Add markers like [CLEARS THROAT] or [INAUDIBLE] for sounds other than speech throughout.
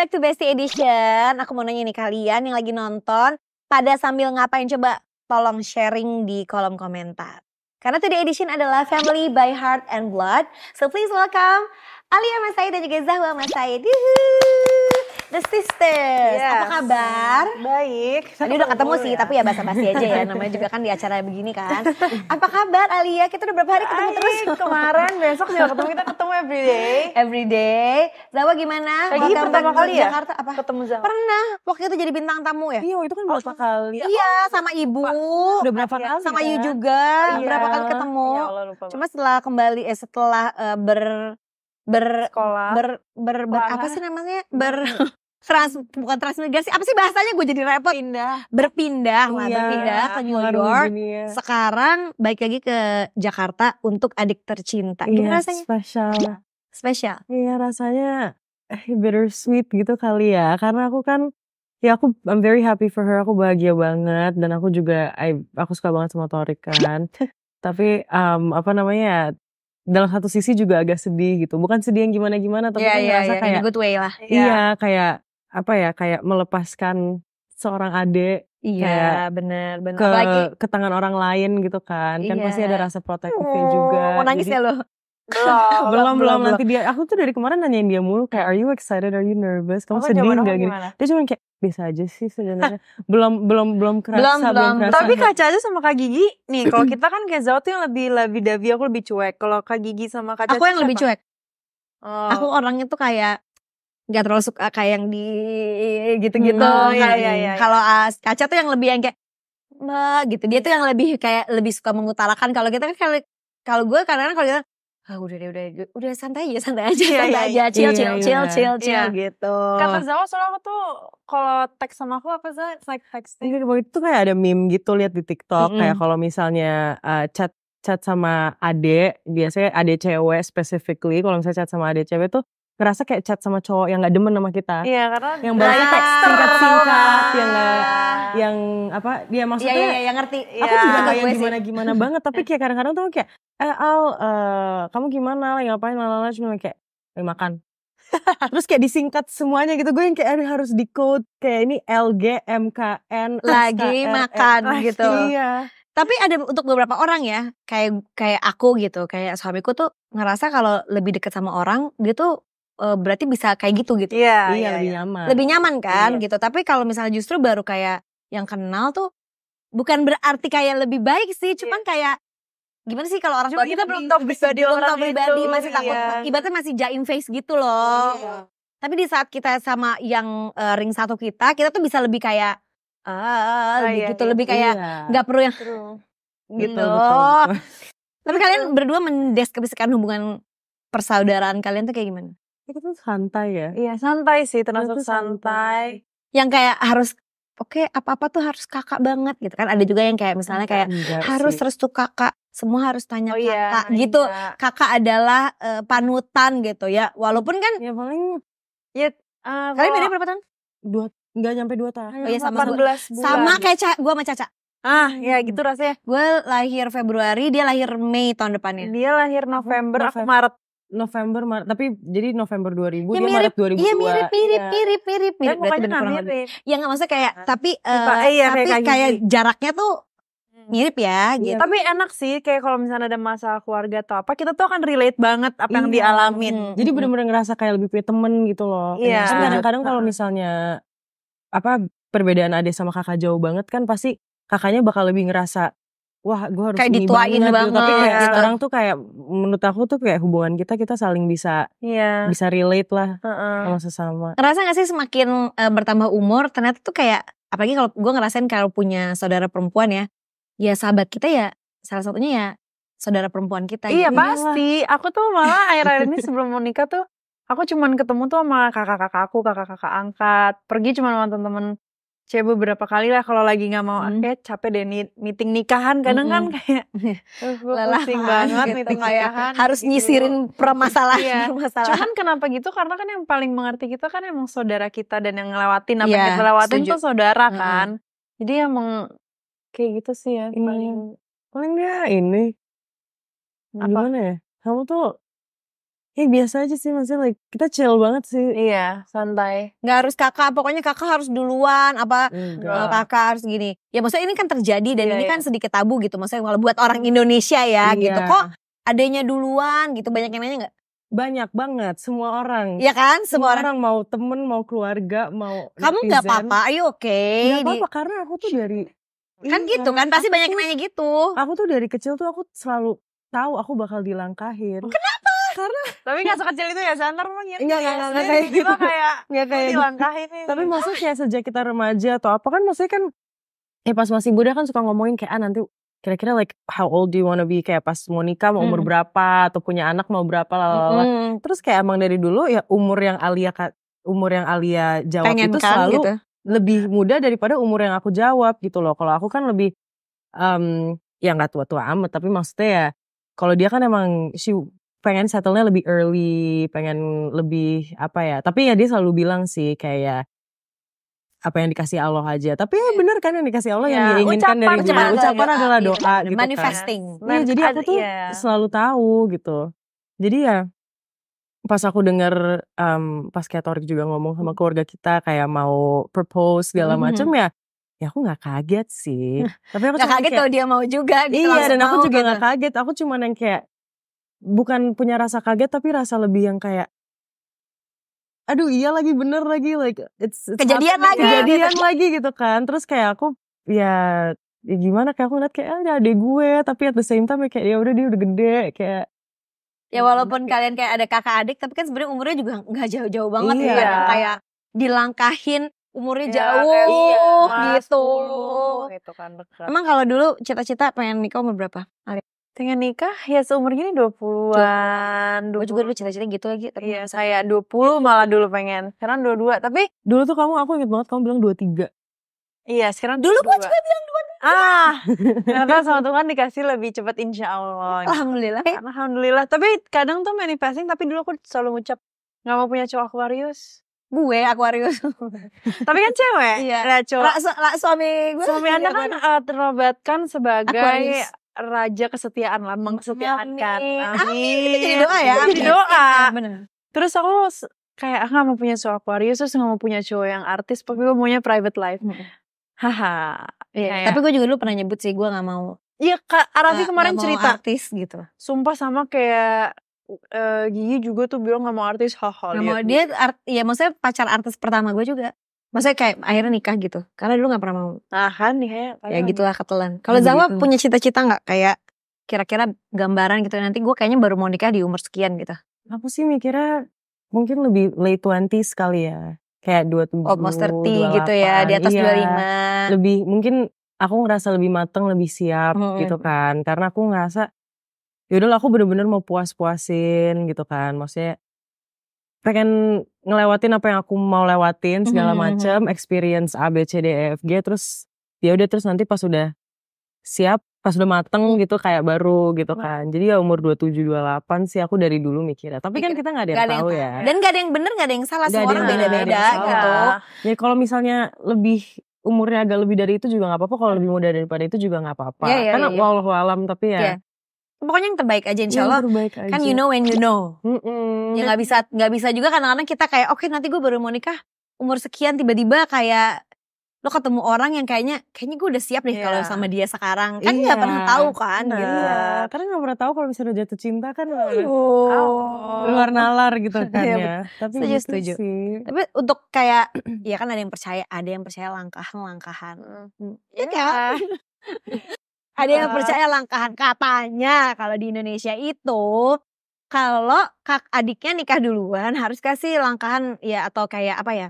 back to Bestie Edition. Aku mau nanya nih kalian yang lagi nonton, pada sambil ngapain coba tolong sharing di kolom komentar. Karena today edition adalah Family by Heart and Blood. So please welcome Alia Masai dan juga Zahwa Masai. Yuhuu. The Sisters. Yes. Apa kabar? Baik. Tadi udah ketemu sih, ya. tapi ya basa-basi aja ya. [LAUGHS] Namanya juga kan di acara begini kan. Apa kabar Alia? Kita udah berapa hari ketemu Ay, terus? [LAUGHS] Kemarin, besok juga ketemu. Kita ketemu every day. Every day. Zawa gimana? Lagi pertama kali ya? Jakarta apa? Ketemu Zawa. Pernah. Waktu itu jadi bintang tamu ya? Iya, itu kan oh, berapa kali? Iya, sama ibu. Pak. udah berapa iya, kali? Sama ya? Yu juga. Iya. Berapa kali ketemu? Ya Allah, lupa. Cuma setelah kembali, eh setelah uh, ber ber sekolah ber ber, ber Lana. apa sih namanya ber trans bukan transmigrasi apa sih bahasanya gue jadi repot pindah berpindah iya, berpindah ke New York dunia. Ya. sekarang baik lagi ke Jakarta untuk adik tercinta iya, gimana rasanya spesial spesial iya rasanya better eh, bittersweet gitu kali ya karena aku kan ya aku I'm very happy for her aku bahagia banget dan aku juga I, aku suka banget sama Torik kan [LAUGHS] tapi um, apa namanya dalam satu sisi juga agak sedih gitu bukan sedih yang gimana gimana tapi yeah, kan yeah, ngerasa yeah, kayak in good way lah yeah. iya kayak apa ya kayak melepaskan seorang adik Iya benar benar ke, ke tangan orang lain gitu kan, kan iya. kan pasti ada rasa protektif oh, juga mau nangis Jadi, ya lo [LAUGHS] belum, belum, belum, nanti dia. Aku tuh dari kemarin nanyain dia mulu kayak Are you excited? Are you nervous? Kamu sedih nggak gini? Dia cuma kayak biasa aja sih sebenarnya. belum belum belum kerasa belum. belum. Kerasa, Tapi kaca aja sama Kak Gigi nih, kalau [CLEARS THROAT] kita kan kayak Zao tuh yang lebih lebih davi aku lebih cuek. Kalau Kak Gigi sama Kak Caca Aku yang lebih cuek. Oh. Aku orangnya tuh kayak nggak terlalu suka kayak yang di gitu-gitu oh, ya, iya, iya. kalau as ah, Kaca tuh yang lebih yang kayak mbak gitu dia tuh yang lebih kayak lebih suka mengutarakan kalau kita kan kalau kalau gue kadang-kadang kalau kita ah, udah deh udah udah santai aja santai aja yeah, santai yeah, aja iya, chill, yeah, chill, yeah, chill, yeah. chill chill yeah. Iya. gitu kata Zawa soalnya aku tuh kalau teks sama aku apa sih like texting itu kayak ada meme gitu lihat di TikTok mm -hmm. kayak kalau misalnya uh, chat chat sama ade biasanya ade cewek specifically kalau misalnya chat sama ade cewek tuh ngerasa kayak chat sama cowok yang gak demen sama kita. Iya, karena yang balasnya teks singkat-singkat, yang nggak iya. yang apa? Dia ya, iya, maksudnya Iya, iya, yang ngerti. Aku iya, juga gak yang gimana-gimana [LAUGHS] banget, tapi kayak kadang-kadang tuh kayak eh Al, uh, kamu gimana? lah ngapain? Lalala cuma kayak lagi makan. [LAUGHS] Terus kayak disingkat semuanya gitu. Gue yang kayak harus di code kayak ini L G M K N lagi e, makan gitu. Iya tapi ada untuk beberapa orang ya kayak kayak aku gitu kayak suamiku tuh ngerasa kalau lebih deket sama orang dia tuh uh, berarti bisa kayak gitu gitu. Iya, iya, yeah, lebih yeah. nyaman. Lebih nyaman kan yeah. gitu. Tapi kalau misalnya justru baru kayak yang kenal tuh bukan berarti kayak lebih baik sih, iya. cuman yeah. kayak gimana sih kalau orang Cuma kita belum tahu pribadi orang, tahu pribadi masih takut iya. ibaratnya masih jaim face gitu loh. Yeah. Tapi di saat kita sama yang uh, ring satu kita, kita tuh bisa lebih kayak ah, oh, gitu iya, lebih kayak iya. nggak iya. perlu yang True. [LAUGHS] gitu. betul. Tapi kalian berdua mendeskripsikan hubungan persaudaraan kalian tuh kayak gimana? itu tuh santai ya iya santai sih termasuk santai. santai yang kayak harus oke okay, apa-apa tuh harus kakak banget gitu kan ada juga yang kayak misalnya kayak Enggak harus sih. restu kakak semua harus tanya oh, iya, kakak iya, gitu iya. kakak adalah uh, panutan gitu ya walaupun kan ya paling ya uh, kalian beda berapa tahun dua nggak nyampe dua tahun oh, iya, sama 18 bulan. sama kayak ca gue sama Caca ah ya hmm. gitu rasanya gue lahir Februari dia lahir Mei tahun depannya dia lahir November, hmm, November. aku Maret November Maret, tapi jadi November 2000 ya, dia mirip, Maret 2002. Iya, iya mirip mirip, ya. mirip mirip mirip mirip mirip. Kan mirip. Ya nggak maksudnya kayak nah. tapi Tipa, uh, eh, iya, tapi kayak, kayak gitu. jaraknya tuh hmm. mirip ya iya. gitu. Tapi enak sih kayak kalau misalnya ada masalah keluarga atau apa kita tuh akan relate banget apa yang iya. dialamin. Hmm. Jadi benar hmm, hmm. bener ngerasa kayak lebih punya temen gitu loh. Iya. Kan kadang-kadang kalau misalnya apa perbedaan adik sama kakak jauh banget kan pasti kakaknya bakal lebih ngerasa wah gue harus kayak dituain gitu. banget, banget tapi kayak sekarang tuh kayak menurut aku tuh kayak hubungan kita kita saling bisa yeah. bisa relate lah uh -uh. sama sesama ngerasa gak sih semakin uh, bertambah umur ternyata tuh kayak apalagi kalau gue ngerasain kalau punya saudara perempuan ya ya sahabat kita ya salah satunya ya saudara perempuan kita iya gitu. pasti aku tuh malah akhir-akhir ini sebelum mau nikah tuh aku cuman ketemu tuh sama kakak-kakak aku kakak-kakak angkat pergi cuman sama temen-temen cewek beberapa kali lah kalau lagi nggak mau hmm. kayak capek deh meeting nikahan kadang kan hmm. kan kayak [LAUGHS] iya. [LAUGHS] pusing banget gitu, meeting gitu. nikahan harus gitu. nyisirin permasalahan [LAUGHS] iya. permasalahan cuman kenapa gitu karena kan yang paling mengerti kita kan emang saudara kita dan yang ngelewatin apa yeah, yang kita lewatin setuju. tuh saudara hmm. kan jadi emang kayak gitu sih ya paling paling dia ini apa? gimana ya kamu tuh ya biasa aja sih maksudnya like kita chill banget sih iya santai nggak harus kakak pokoknya kakak harus duluan apa Enggak. Eh, kakak harus gini ya maksudnya ini kan terjadi dan iya, ini iya. kan sedikit tabu gitu maksudnya kalau buat orang Indonesia ya iya. gitu kok adanya duluan gitu banyak yang nanya nggak banyak banget semua orang ya kan semua, semua orang. orang mau temen mau keluarga mau kamu nggak apa-apa ayo oke okay. nggak apa-apa karena aku tuh dari kan iya, gitu kan pasti banyak yang nanya gitu aku tuh dari kecil tuh aku selalu tahu aku bakal dilangkahin kenapa karena tapi nggak sekecil itu ya Sander emang ya nggak nggak nggak kayak gitu, gitu. kayak [LAUGHS] nggak kayak gitu. tapi maksudnya sejak kita remaja atau apa kan maksudnya kan eh pas masih muda kan suka ngomongin kayak ah nanti kira-kira like how old do you wanna be kayak pas mau nikah mau umur hmm. berapa atau punya anak mau berapa lalala hmm. terus kayak emang dari dulu ya umur yang Alia umur yang Alia jawab Pengen itu kan, selalu gitu. lebih muda daripada umur yang aku jawab gitu loh kalau aku kan lebih um, ya nggak tua-tua amat tapi maksudnya ya kalau dia kan emang she pengen settlenya lebih early, pengen lebih apa ya. Tapi ya dia selalu bilang sih kayak apa yang dikasih Allah aja. Tapi ya iya. benar kan yang dikasih Allah ya, yang diinginkan dari dia. Ucapan iya, iya, doa, adalah doa gitu manifesting. kan. Manifesting. Iya, jadi aku tuh yeah. selalu tahu gitu. Jadi ya pas aku dengar um, mmm, pas kayak juga ngomong sama keluarga kita kayak mau propose segala mhm. macem mm -hmm. ya ya aku nggak kaget sih tapi aku gak kaget kayak, kalau dia mau juga gitu iya dan aku juga gitu. nggak gitu. kaget aku cuma yang kayak bukan punya rasa kaget tapi rasa lebih yang kayak aduh iya lagi bener lagi like it's, it's kejadian happening. lagi kejadian gitu. lagi gitu kan terus kayak aku ya, ya gimana kayak aku ngeliat kayak ah, ada gue tapi at the same time ya kayak ya udah dia udah gede kayak ya walaupun iya. kalian kayak ada kakak adik tapi kan sebenarnya umurnya juga nggak jauh-jauh banget iya. Ya, kan kayak dilangkahin umurnya ya, jauh iya, gitu. Uh, gitu kan Emang kalau dulu cita-cita pengen nikah umur berapa? Alia? Pengen nikah ya seumur gini 20-an. 20. Gue juga dulu cita-cita gitu lagi. Tapi iya, saya 20 malah dulu pengen. Sekarang 22, tapi... Dulu tuh kamu, aku inget banget kamu bilang 23. Iya, sekarang Dulu gue juga bilang 23. Ah, [LAUGHS] ternyata sama Tuhan dikasih lebih cepat insya Allah. Alhamdulillah. Eh, alhamdulillah. Tapi kadang tuh manifesting, tapi dulu aku selalu ngucap, gak mau punya cowok Aquarius gue Aquarius. [LAUGHS] Tapi kan cewek. Iya. Nah, cowok. La, su, la, suami gue. Suami Anda kan uh, eh, terobatkan sebagai Aquarius raja kesetiaan lah mengsetiaankan kan amin. amin itu iya, ya. jadi doa ya amin. jadi doa terus aku kayak aku gak mau punya cowok Aquarius terus gak mau punya cowok yang artis tapi gue maunya private life haha yeah. tapi gue juga dulu pernah nyebut sih gue gak mau Iya Kak Arafi kemarin gak cerita artis gitu. Sumpah sama kayak uh, Gigi juga tuh bilang gak mau artis haha. Gak mau dia art, ya maksudnya pacar artis pertama gue juga. Maksudnya kayak akhirnya nikah gitu. Karena dulu gak pernah mau. Tahan nih kayak. Ya gitulah ketelan. Kalau hmm, Zawa gitu. punya cita-cita gak kayak kira-kira gambaran gitu nanti gue kayaknya baru mau nikah di umur sekian gitu. Aku sih mikirnya mungkin lebih late twenties kali ya. Kayak 27, Almost 30 28, gitu ya, di atas iya, 25. Lebih mungkin aku ngerasa lebih mateng, lebih siap hmm. hmm. gitu kan. Karena aku ngerasa yaudah aku bener-bener mau puas-puasin gitu kan. Maksudnya pengen ngelewatin apa yang aku mau lewatin segala mhm, mhm, mhm. macam mm-hmm. experience A B C D E F G terus ya udah terus nanti pas udah siap pas udah mateng gitu kayak baru gitu kan jadi ya umur 27 28 sih aku dari dulu mikirnya tapi kan kita nggak ada yang gak tahu yang, ya dan nggak ada yang bener nggak ada yang salah gak semua orang beda-beda gitu jadi ya kalau misalnya lebih umurnya agak lebih dari itu juga nggak apa-apa kalau lebih muda daripada itu juga nggak apa-apa yeah, yeah, karena yeah, yeah. walau alam tapi ya yeah pokoknya yang terbaik aja insya Allah kan aja. kan you know when you iya. know mm -mm. ya nggak bisa nggak bisa juga kadang-kadang kita kayak oke okay, nanti gue baru mau nikah umur sekian tiba-tiba kayak lo ketemu orang yang kayaknya kayaknya gue udah siap deh yeah. kalau sama dia sekarang kan iya. nggak yeah. pernah tahu kan nah, gitu. Yeah. karena nggak pernah tahu kalau misalnya jatuh cinta kan oh. luar nalar gitu [LAUGHS] kan iya, ya tapi setuju, gitu setuju. Sih. tapi untuk kayak [CLEARS THROAT] ya kan ada yang percaya ada yang percaya langkah langkahan ya kan [LAUGHS] Ada yang percaya langkahan katanya kalau di Indonesia itu kalau kak adiknya nikah duluan harus kasih langkahan ya atau kayak apa ya?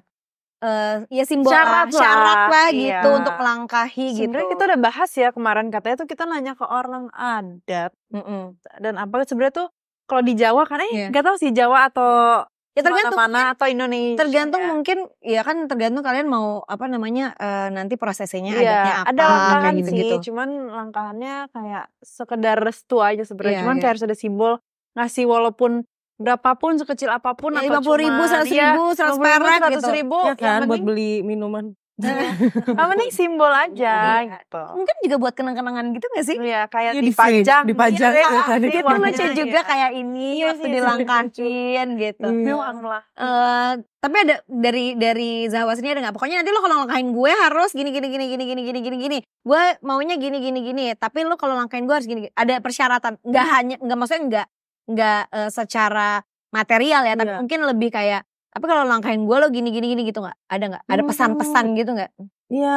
Uh, ya simbol ah, syarat lah, syarat lah iya. gitu untuk melangkahi gitu. Sebenarnya kita udah bahas ya kemarin katanya tuh kita nanya ke orang adat mm -mm. dan apa sebenarnya tuh kalau di Jawa kan eh iya. nggak yeah. tahu sih Jawa atau Ya tergantung mana atau Indonesia. Tergantung ya. mungkin ya kan tergantung kalian mau apa namanya uh, nanti prosesnya ya, adatnya apa ada langkahan gitu, sih, gitu. cuman langkahannya kayak sekedar restu aja sebenarnya. ya, cuman ya. kayak harus ada simbol ngasih walaupun berapapun sekecil apapun iya, iya, lima puluh ribu gitu. seratus ribu seratus perak gitu ribu ya kan buat beli minuman [LAUGHS] Nah, mending simbol aja iya, iya. gitu. Mungkin juga buat kenang-kenangan gitu gak sih? Iya, kayak ya, dipajang. Dipajang. Iya, ya, ya, tadi kan lucu juga kayak ini waktu dilangkahin gitu. Memang lah. Uh, tapi ada dari dari Zahwa sini ada gak? Pokoknya nanti lo kalau langkahin gue harus gini gini gini gini gini gini gini gini. Gue maunya gini gini gini. Tapi lo kalau langkahin gue harus gini. gini. Ada persyaratan. hmm. hanya nggak maksudnya nggak nggak uh, secara material ya, tapi yeah. mungkin lebih kayak tapi kalau langkahin gue lo gini gini gini gitu nggak? Ada nggak? Ada hmm, pesan-pesan gitu nggak? Iya,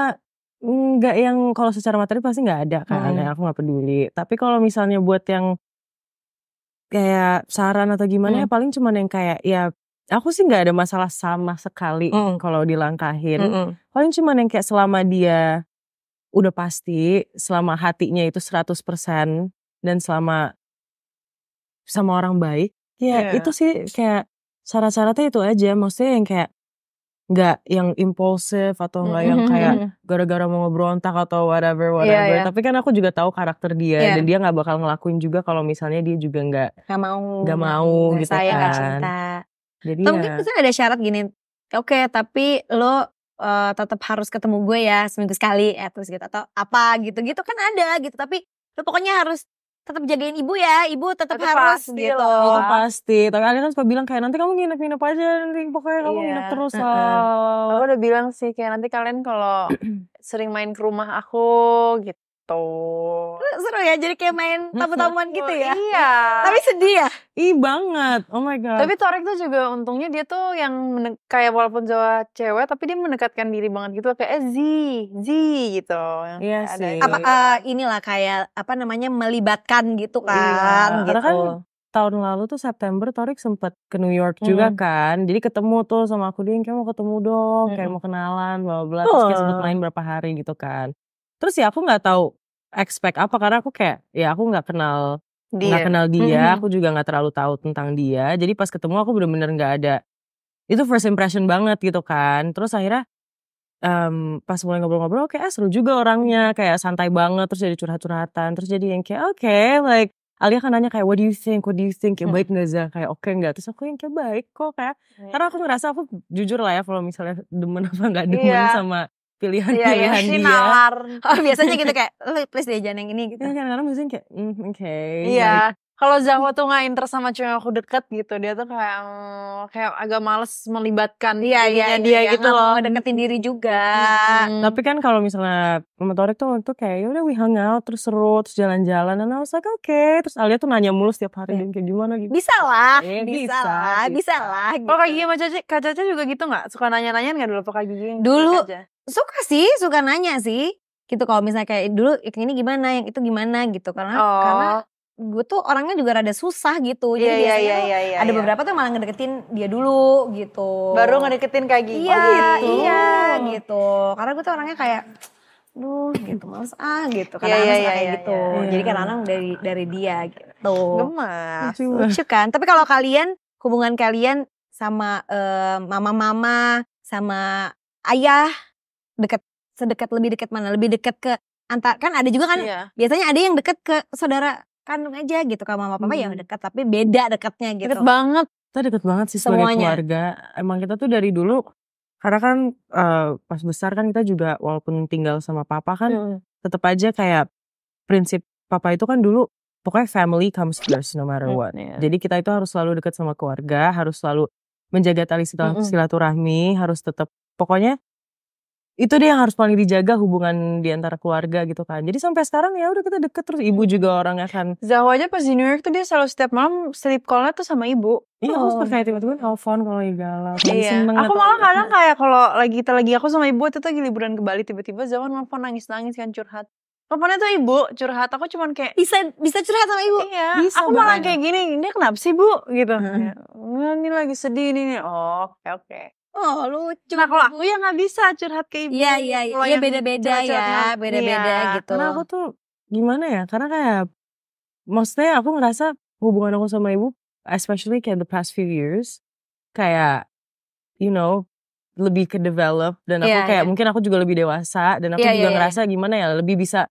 nggak yang kalau secara materi pasti nggak ada kan. Hmm. Aku nggak peduli. Tapi kalau misalnya buat yang kayak saran atau gimana ya, hmm. paling cuman yang kayak ya aku sih nggak ada masalah sama sekali hmm. kalau dilangkahin. hmm -hmm. Paling cuman yang kayak selama dia udah pasti, selama hatinya itu 100% dan selama sama orang baik, ya yeah. itu sih kayak syarat-syaratnya itu aja maksudnya yang kayak nggak yang impulsif atau nggak yang kayak [LAUGHS] gara-gara mau ngebrontak atau whatever iya, whatever yeah, yeah. tapi kan aku juga tahu karakter dia yeah. dan dia nggak bakal ngelakuin juga kalau misalnya dia juga nggak nggak mau nggak mau gak gitu saya, kan cinta. jadi ya, mungkin ada syarat gini oke okay, tapi lo uh, eh, tetap harus ketemu gue ya seminggu sekali ya terus gitu atau apa gitu gitu kan ada gitu tapi lo pokoknya harus tetap jagain ibu ya, ibu tetap harus pasti gitu. Loh. Itu pasti. Tapi kalian kan suka bilang kayak nanti kamu nginep-nginep aja, nanti pokoknya kamu yeah. nginep terus lah. Aku udah bilang sih kayak nanti kalian kalau [CLEARS THROAT] sering main ke rumah aku gitu gitu. Seru ya, jadi kayak main tamu-tamuan gitu oh, ya. Iya. Tapi sedih ya? Ih banget, oh my god. Tapi Torek tuh juga untungnya dia tuh yang kayak walaupun Jawa cewek, tapi dia mendekatkan diri banget gitu kayak eh, Z, Z gitu. Iya sih. Apa uh, inilah kayak apa namanya melibatkan gitu iya. kan? Iya. Gitu. Karena kan tahun lalu tuh September Torik sempet ke New York hmm. juga kan jadi ketemu tuh sama aku dia kayak mau ketemu dong kayak mau kenalan bla bla terus kayak sempet main berapa hari gitu kan terus ya aku nggak tahu expect apa karena aku kayak ya aku nggak kenal nggak kenal dia mm-hmm. aku juga nggak terlalu tahu tentang dia jadi pas ketemu aku bener-bener nggak -bener ada itu first impression banget gitu kan terus akhirnya um, pas mulai ngobrol-ngobrol kayak ah, seru juga orangnya kayak santai banget terus jadi curhat-curhatan terus jadi yang kayak oke okay, like Alia kan nanya kayak what do you think, what do you think, kayak baik mm-hmm. nggak sih kayak oke okay, gak, terus aku yang kayak baik kok kayak, karena aku ngerasa aku jujur lah ya kalau misalnya [LAUGHS] demen apa nggak iya. demen yeah. sama pilihan-pilihan yeah, yeah. dia. Iya, nalar. Oh, [LAUGHS] biasanya gitu kayak please deh jangan yang ini gitu. Kadang-kadang biasanya kayak mm, oke. Okay, iya. Like, kalau Zahwa tuh nggak inter sama cewek aku deket gitu dia tuh kayak mm, kayak agak males melibatkan iya iya, iya dia iya, gitu nah, loh deketin diri juga hmm. tapi mm. kan kalau misalnya Torik tuh untuk kayak ya we hang out terus seru terus jalan-jalan dan aku like oke okay. terus Alia tuh nanya mulu setiap hari yeah. kayak gimana gitu bisa lah eh, bisa, bisa lah bisa, bisa lah gitu. kalau oh, iya, sama Caca Caca juga gitu nggak suka nanya-nanya nggak dulu pokoknya Gigi dulu suka sih suka nanya sih gitu kalau misalnya kayak dulu ini gimana yang itu gimana gitu karena oh. karena gue tuh orangnya juga rada susah gitu. Jadi yeah, yeah, yeah, yeah, ada yeah. beberapa tuh malah ngedeketin dia dulu gitu. Baru ngedeketin kayak gitu. Iya, oh, gitu. iya gitu. Karena gue tuh orangnya kayak duh gitu males ah gitu karena yeah, yeah, yeah, kayak yeah, gitu yeah. jadi kadang dari dari dia gitu gemas lucu kan tapi kalau kalian hubungan kalian sama mama eh, mama-mama sama ayah dekat sedekat lebih dekat mana lebih dekat ke antar kan ada juga kan yeah. biasanya ada yang dekat ke saudara kandung aja gitu kan mama papa ya hmm. ya dekat tapi beda dekatnya gitu. Deket banget. Kita deket banget sih sebagai Semuanya. keluarga. Emang kita tuh dari dulu karena kan uh, pas besar kan kita juga walaupun tinggal sama papa kan hmm. tetap aja kayak prinsip papa itu kan dulu pokoknya family comes first no matter hmm, what. Hmm, iya. yeah. Jadi kita itu harus selalu dekat sama keluarga, harus selalu menjaga tali silaturahmi, hmm. harus tetap pokoknya itu dia yang harus paling dijaga hubungan di antara keluarga gitu kan. Jadi sampai sekarang ya udah kita deket terus ibu hmm. juga orangnya kan. Zahwa aja pas di New York tuh dia selalu setiap malam sleep call-nya tuh sama ibu. Iya, aku suka oh. kayak tiba-tiba telepon kalau lagi galau. Iya. Aku malah kadang kayak kalau lagi kita lagi aku sama ibu itu tuh lagi liburan ke Bali tiba-tiba Zahwa nelfon nangis-nangis kan curhat. Teleponnya tuh ibu curhat, aku cuman kayak bisa bisa curhat sama ibu. Iya. Bisa aku malah kayak gini, dia kenapa sih bu gitu. Hmm. ini lagi sedih ini. Oh, oke oke. Oh lu cuma nah, kalau aku ya nggak bisa curhat ke ibu. Iya iya iya, iya beda-beda ya beda-beda ya, gitu. Karena aku tuh gimana ya karena kayak maksudnya aku ngerasa hubungan aku sama ibu especially kayak the past few years kayak you know lebih ke develop dan aku yeah, kayak yeah. mungkin aku juga lebih dewasa dan aku yeah, juga yeah, iya. ngerasa yeah. gimana ya lebih bisa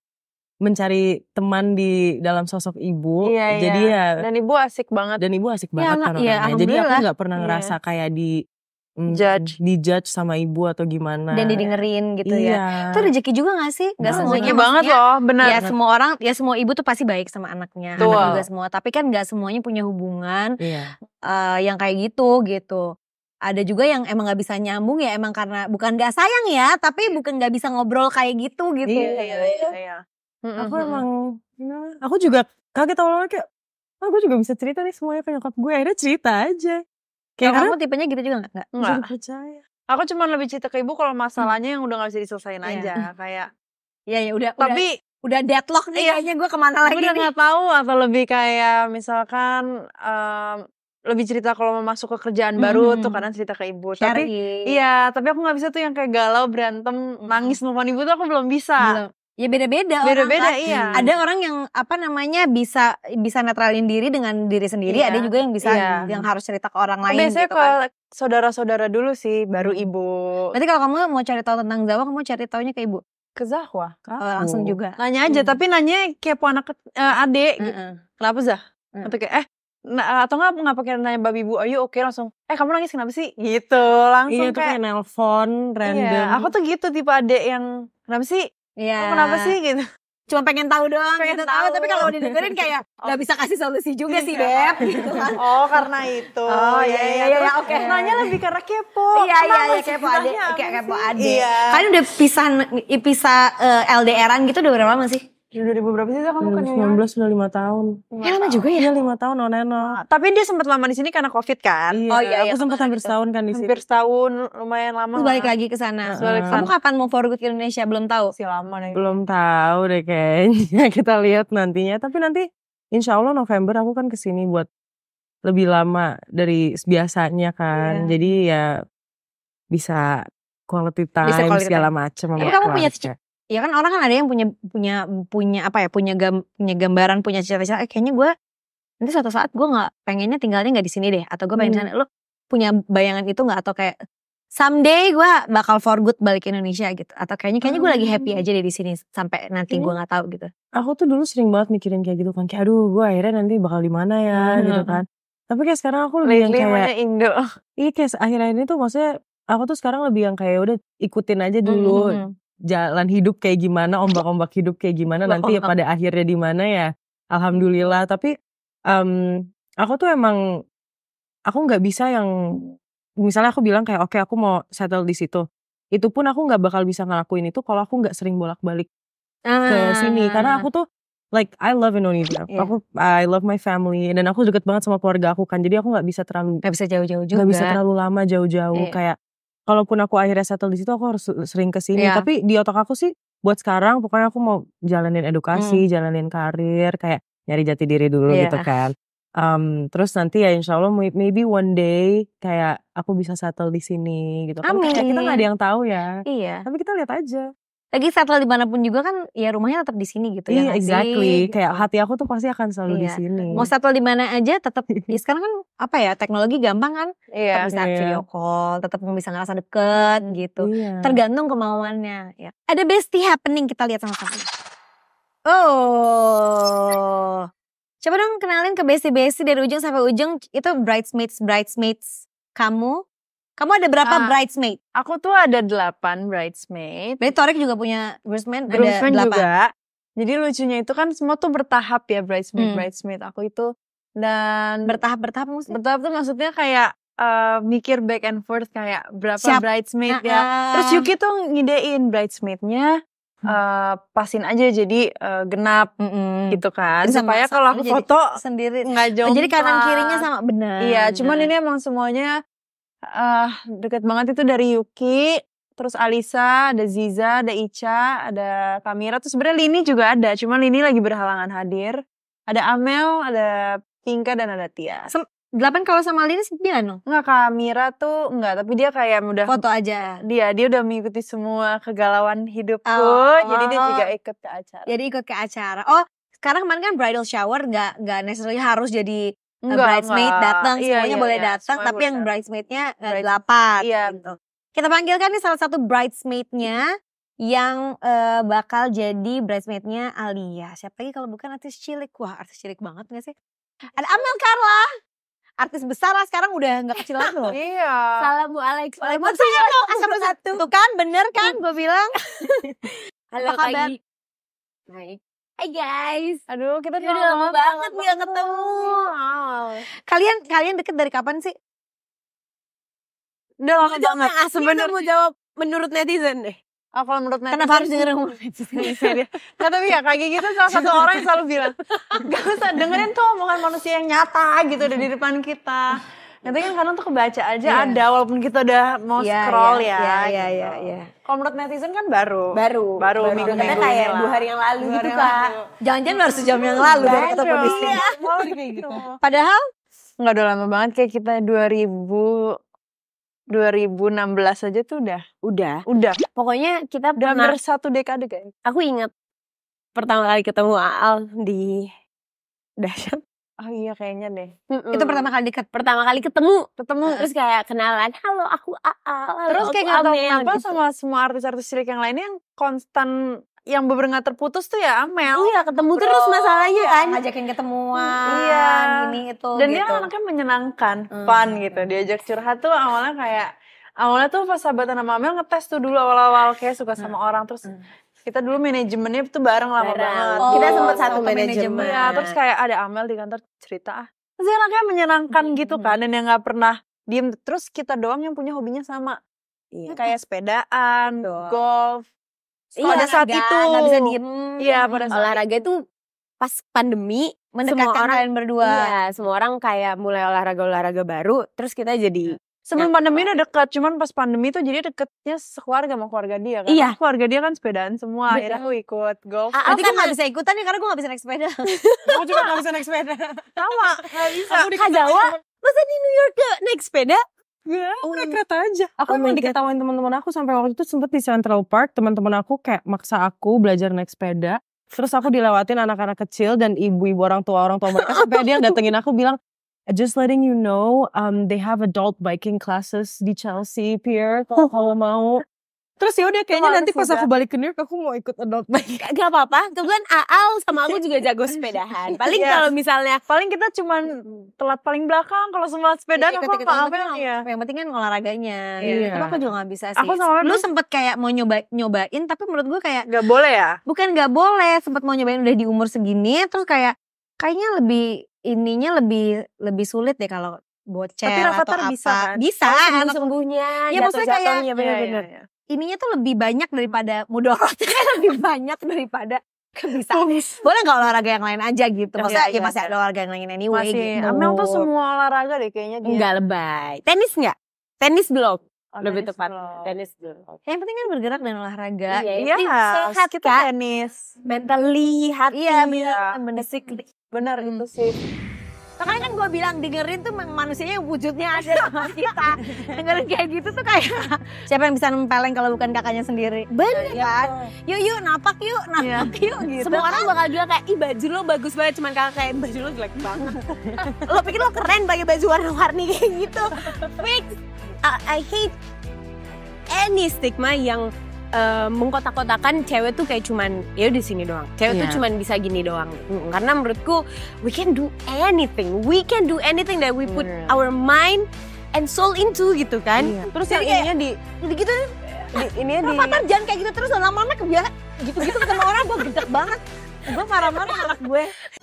mencari teman di dalam sosok ibu. Iya, iya. jadi iya. ya dan ibu asik banget. Dan ibu asik ya, banget kan orangnya. jadi aku nggak pernah ngerasa kayak di judge dijudge sama ibu atau gimana dan didengerin gitu ya. iya. ya itu rezeki juga gak sih nggak nah, semuanya banget loh benar ya semua orang ya semua ibu tuh pasti baik sama anaknya anak juga semua tapi kan nggak semuanya punya hubungan iya. uh, yang kayak gitu gitu ada juga yang emang nggak bisa nyambung ya emang karena bukan nggak sayang ya tapi bukan nggak bisa ngobrol kayak gitu gitu iya, iya, iya. iya. Mm, aku mm, emang mm. aku juga kaget awalnya kayak oh juga bisa cerita nih semuanya ke nyokap gue akhirnya cerita aja Kayak kamu tipenya gitu juga nggak? enggak. percaya. Aku cuma lebih cerita ke ibu kalau hmm. masalahnya yang udah gak bisa diselesaikan iya. aja kayak. Iya ya udah. Tapi udah, udah deadlock nih iya, kayaknya gue kemana lagi? udah nggak tahu atau lebih kayak misalkan um, lebih cerita kalau mau masuk ke kerjaan hmm. baru tuh karena cerita ke ibu Sharing. tapi iya tapi aku nggak bisa tuh yang kayak galau berantem hmm. nangis mau ibu tuh aku belum bisa belum. Ya beda-beda Beda-beda kan? iya. Ada orang yang apa namanya bisa bisa netralin diri dengan diri sendiri, iya. ada juga yang bisa iya. yang harus cerita ke orang lain Biasanya gitu kan. saudara-saudara dulu sih baru ibu. Berarti kalau kamu mau cari tahu tentang Zawa, kamu cari taunya ke ibu. Ke Zahwa, oh, langsung juga. Nanya aja, hmm. tapi nanya kayak kepo anak uh, eh, adik. Gitu. Mm -mm. Kenapa Zah? Mm. Atau kayak eh Nah, atau nggak nggak pakai nanya babi bu ayo oke okay, langsung eh kamu nangis kenapa sih gitu langsung iya, kayak, kayak nelpon iya, random iya, aku tuh gitu tipe adek yang kenapa sih Iya. Kenapa sih gitu? Cuma pengen tahu doang pengen gitu tahu. Tapi kalau iya. didengerin kayak [LAUGHS] oh. nggak gak bisa kasih solusi juga sih iya. beb. Gitu kan. [LAUGHS] Oh karena itu. Oh iya iya iya, iya. Oke. Nanya lebih karena kepo. Iya iya iya kepo adik. Kayak kepo adik. Iya. Kalian udah pisah pisah uh, eh, LDRan gitu udah berapa lama sih? 2000 berapa sih kamu ke New York? 19 sudah 5 tahun. Ya lama juga ya? Iya 5 tahun on and ah, tapi dia sempat lama di sini karena Covid kan? Iya, oh iya, iya. Aku sempat hampir itu. setahun kan di sini. Hampir setahun, lumayan lama. Terus balik lagi ke sana. Uh, huh Kamu kapan mau furgut ke Indonesia? Belum tahu. Si lama nih. Belum tahu deh kayaknya. [LAUGHS] Kita lihat nantinya. Tapi nanti insya Allah November aku kan ke sini buat lebih lama dari biasanya kan. Yeah. Jadi ya bisa quality time, bisa quality segala macam. Tapi kamu punya ya kan orang kan ada yang punya punya punya apa ya punya gam, punya gambaran punya cita-cita eh, kayaknya gue nanti suatu saat gue nggak pengennya tinggalnya nggak di sini deh atau gue pengen hmm. sana lo punya bayangan itu nggak atau kayak someday gue bakal for good balik ke Indonesia gitu atau kayaknya kayaknya gue lagi happy ah. aja deh di sini sampai nanti iya. gue nggak tahu gitu aku tuh dulu sering banget mikirin kayak gitu kan kayak aduh gue akhirnya nanti bakal di mana ya hmm. gitu kan tapi kayak sekarang aku lebih yang kayak Indo iya kayak akhir-akhir ini tuh maksudnya aku tuh sekarang lebih yang kayak ya udah ikutin aja hmm, dulu -hmm. hmm jalan hidup kayak gimana, [LAUGHS] ombak-ombak hidup kayak gimana nanti ya pada akhirnya di mana ya. Alhamdulillah, tapi um, aku tuh emang aku nggak bisa yang misalnya aku bilang kayak oke okay, aku mau settle di situ. Itu pun aku nggak bakal bisa ngelakuin itu kalau aku nggak sering bolak-balik ah. ke sini karena ah. aku tuh like I love Indonesia. Yeah. Aku I love my family dan aku deket banget sama keluarga aku kan. Jadi aku nggak bisa terlalu nggak bisa jauh-jauh juga. Gak bisa terlalu lama jauh-jauh yeah. kayak kalaupun aku akhirnya settle di situ aku harus sering ke sini yeah. tapi di otak aku sih buat sekarang pokoknya aku mau jalanin edukasi hmm. jalanin karir kayak nyari jati diri dulu yeah. gitu kan um, terus nanti ya insya Allah maybe one day kayak aku bisa settle di sini gitu kan kita nggak ada yang tahu ya iya tapi kita lihat aja lagi settle dimanapun juga kan ya rumahnya tetap di sini gitu ya iya, ya exactly sih? kayak hati aku tuh pasti akan selalu yeah. di iya. sini mau settle di mana aja tetap [LAUGHS] ya sekarang kan apa ya teknologi gampang kan iya, tetap bisa iya. video call tetap bisa ngerasa deket gitu yeah. tergantung kemauannya ya ada bestie happening kita lihat sama-sama oh coba dong kenalin ke bestie-bestie dari ujung sampai ujung itu bridesmaids bridesmaids kamu kamu ada berapa uh, bridesmaid? Aku tuh ada delapan bridesmaid. Berarti Torek juga punya groomsmen. Groomsmen ada juga. Jadi lucunya itu kan semua tuh bertahap ya bridesmaid hmm. bridesmaid aku itu dan bertahap bertahap maksudnya bertahap tuh maksudnya kayak uh, mikir back and forth kayak berapa Siap. bridesmaid ya. Uh, Terus Yuki tuh ngidein bridesmaidnya uh, pasin aja jadi uh, genap mm hmm gitu kan sama, supaya kalau aku foto sendiri nggak oh, Jadi kanan kirinya sama benar. Iya, cuman ini emang semuanya uh, deket banget itu dari Yuki, terus Alisa, ada Ziza, ada Ica, ada Kamira, terus sebenarnya Lini juga ada, cuman Lini lagi berhalangan hadir. Ada Amel, ada Pinka dan ada Tia. Sem 8 kalau sama Lini 9 dong? Enggak, Kamira tuh enggak, tapi dia kayak udah foto aja. Dia dia udah mengikuti semua kegalauan hidupku, oh, jadi dia juga oh. ikut ke acara. Jadi ikut ke acara. Oh, sekarang kemarin kan bridal shower nggak nggak necessarily harus jadi enggak, bridesmaid datang, iya, semuanya iya, boleh iya, datang, tapi yang bridesmaidnya eh, delapan. iya. Gitu. Kita panggilkan nih salah satu bridesmaidnya iya. yang uh, bakal jadi bridesmaidnya Alia. Siapa lagi kalau bukan artis cilik? Wah, artis cilik banget gak sih? Ada iya. Amel Carla. Artis besar lah sekarang udah nggak kecil lagi loh. iya. Alex, Waalaikumsalam. Iya, satu satu. Tuh kan, bener kan? Gue bilang. [LAUGHS] Halo, Apa kabar? Baik. Hai guys. Aduh, kita udah lama banget nggak ketemu. Oh. Kalian kalian deket dari kapan sih? Udah lama banget. Nah, sebenarnya mau jawab menurut netizen deh. Oh, kalau menurut netizen. Kenapa harus dengerin netizen? nah, tapi ya kayak gitu salah satu orang yang selalu bilang, gak usah dengerin tuh omongan manusia yang nyata gitu udah di depan kita. Nanti kan kadang tuh kebaca aja yeah. ada walaupun kita udah mau yeah, scroll yeah, ya. Iya, gitu. iya iya iya. Kalau menurut netizen kan baru. Baru. Baru, baru. minggu kayak dua hari yang lalu gitu kak. Jangan-jangan baru sejam yang lalu deh kita publish. Iya. gitu. [LAUGHS] Padahal nggak udah lama banget kayak kita 2000 2016 aja tuh udah. Udah. Udah. Pokoknya kita udah pernah, satu dekade kan. Aku ingat pertama kali ketemu Aal di dahsyat Oh iya kayaknya deh. Mm-mm. Itu pertama kali deket. Pertama kali ketemu, ketemu terus kayak kenalan, "Halo, aku aa Halo, terus kayak gak tau kenapa gitu. sama semua artis-artis cilik yang lainnya yang konstan yang beberapa terputus tuh ya Amel. Iya, ketemu Bro, terus masalahnya iya. kan. Ngajakin ketemuan, iya. ini itu Dan gitu. dia anaknya menyenangkan, mm. fun gitu. Diajak curhat tuh awalnya kayak awalnya tuh pas sahabatan sama Amel ngetes tuh dulu awal-awal kayak suka sama mm. orang terus mm kita dulu manajemennya tuh bareng lama bareng. banget. Oh, kita sempat satu manajemen. Ya, terus kayak ada Amel di kantor cerita ah. Terus anaknya menyenangkan hmm. gitu kan dan yang nggak pernah diem. Terus kita doang yang punya hobinya sama. Iya. Kayak sepedaan, golf. Iya, pada saat itu nggak bisa diem. Iya, pada saat olahraga itu pas pandemi mendekatkan semua orang, kalian berdua. Iya, semua orang kayak mulai olahraga-olahraga baru, terus kita jadi iya. Sebelum ya. pandemi udah dekat, cuman pas pandemi tuh jadi deketnya sekeluarga sama keluarga dia kan. Iya. Keluarga dia kan sepedaan semua, Betul. akhirnya aku ikut golf. Tapi kan gak bisa ikutan ya karena gue gak bisa naik sepeda. [LAUGHS] Aku juga gak bisa naik sepeda. Sama, [LAUGHS] Gak bisa. Aku Kajawa, masa di New York ke naik sepeda? Gak, oh, naik kereta aja. Aku oh emang oh diketawain teman-teman aku sampai waktu itu sempet di Central Park, teman-teman aku kayak maksa aku belajar naik sepeda. Terus aku dilewatin anak-anak kecil dan ibu-ibu orang tua orang tua mereka [LAUGHS] sampai dia datengin aku bilang, just letting you know, um, they have adult biking classes di Chelsea Pier kalau, kalau [LAUGHS] mau. Terus ya udah kayaknya nanti pas aku balik ke New York aku mau ikut adult bike. Gak apa-apa. Kebetulan Aal sama aku juga [LAUGHS] jago sepedahan. Paling yeah. kalau misalnya paling kita cuman telat paling belakang kalau semua sepeda iya, aku apa apa ya. Iya. Yang penting kan olahraganya. Ya iya. Yeah. Tapi aku juga gak bisa sih. Aku sama lu sempet kayak mau nyoba nyobain tapi menurut gue kayak Gak boleh ya? Bukan gak boleh, sempet mau nyobain udah di umur segini terus kayak kayaknya lebih ininya lebih lebih sulit deh kalau buat Tapi atau apa. bisa kan? Bisa. Oh, kan sembuhnya. Ya maksudnya kayak ya, bener iya, iya, -bener. Ya, ya. Ininya tuh lebih banyak daripada mudorotnya [LAUGHS] lebih banyak daripada bisa Boleh nggak olahraga yang lain aja gitu? Iya, maksudnya ya, ya, ya masih ada olahraga yang lain anyway masih. gitu. Amel tuh semua olahraga deh kayaknya dia. Enggak lebay. Tenis nggak? Tenis belum. Oh, lebih tepat tenis dulu. Yang penting kan bergerak dan olahraga. Iya, iya. sehat kita kan? tenis. Mentally, hati, iya, iya. Bener. bener itu sih. Makanya kan gue bilang dengerin tuh manusianya wujudnya ada sama kita. dengerin kayak gitu tuh kayak [LAUGHS] siapa yang bisa nempeleng kalau bukan kakaknya sendiri. Bener iya kan? Yuk yuk napak yuk, iya. napak ya. yuk gitu, gitu. Semua orang kan? bakal juga kayak, ih baju lo bagus banget. Cuman kakak kayak, baju lo jelek banget. [LAUGHS] lo pikir lo keren pakai baju warna-warni kayak gitu. [LAUGHS] Fix I, hate any stigma yang uh, mengkotak-kotakan cewek tuh kayak cuman ya di sini doang. Cewek yeah. tuh iya. cuman bisa gini doang. karena menurutku we can do anything. We can do anything that we put yeah. our mind and soul into gitu kan. Yeah. Terus Jadi yang ininya di, di gitu di, ininya di Patar jangan kayak gitu terus lama-lama kebiasa, gitu-gitu ketemu orang gue gedek banget. Gue marah-marah anak gue.